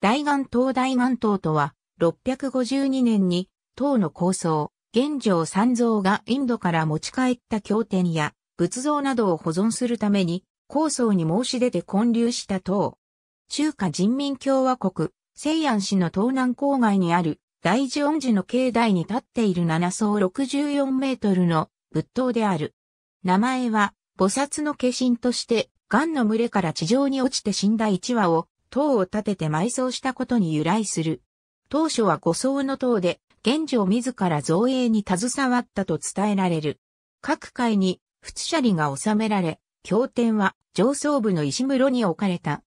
大岩島大岩島とは、652年に、島の構想、玄城三蔵がインドから持ち帰った経典や、仏像などを保存するために、構想に申し出て建立した島。中華人民共和国、西安市の東南郊外にある、大寺恩寺の境内に立っている7層64メートルの仏塔である。名前は、菩薩の化身として、癌の群れから地上に落ちて死んだ一羽を塔を建てて埋葬したことに由来する。当初は五層の塔で、玄状自ら造営に携わったと伝えられる。各階に、仏舎利が収められ、経典は上層部の石室に置かれた。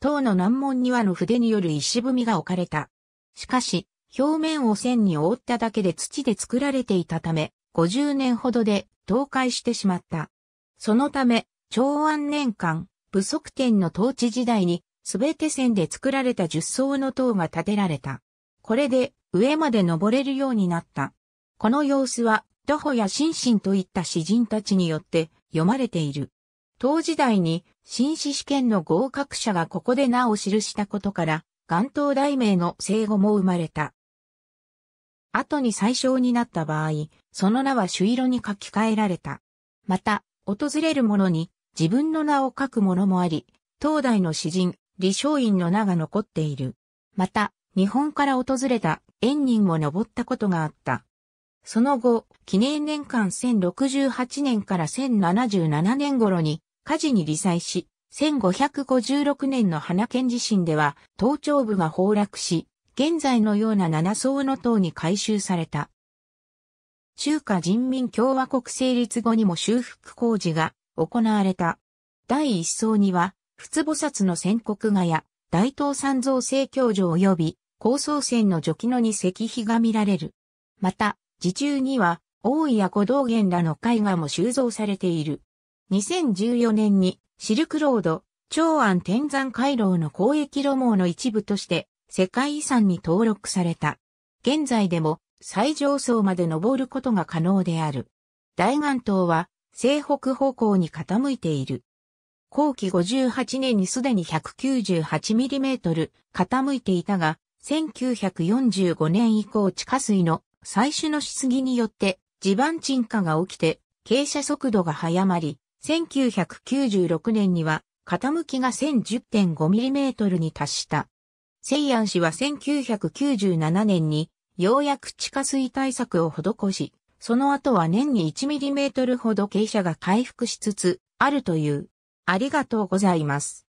塔の南門にはの筆による石踏みが置かれた。しかし、表面を線に覆っただけで土で作られていたため、50年ほどで倒壊してしまった。そのため、長安年間、武則天の統治時代に、すべて線で作られた10層の塔が建てられた。これで、上まで登れるようになった。この様子は、徒歩や心身といった詩人たちによって読まれている。当時代に、新士試験の合格者がここで名を記したことから、元東大名の生後も生まれた。後に最小になった場合、その名は朱色に書き換えられた。また、訪れる者に自分の名を書くものもあり、東大の詩人、李昌院の名が残っている。また、日本から訪れた縁人も登ったことがあった。その後、記念年間1068年から1077年頃に火事に理災し、1556年の花県地震では頭頂部が崩落し、現在のような七層の塔に改修された。中華人民共和国成立後にも修復工事が行われた。第一層には、仏菩薩の宣告画や、大東三蔵聖教場及び、高層線の除記のに石碑が見られる。また、地中には、大井や小道源らの絵画も収蔵されている。2014年に、シルクロード、長安天山回廊の交易路網の一部として、世界遺産に登録された。現在でも、最上層まで登ることが可能である。大岩島は、西北方向に傾いている。後期58年にすでに 198mm 傾いていたが、1945年以降地下水の最取の質疑によって地盤沈下が起きて傾斜速度が早まり、1996年には傾きが 1010.5mm に達した。西安市は1997年にようやく地下水対策を施し、その後は年に 1mm ほど傾斜が回復しつつあるという。ありがとうございます。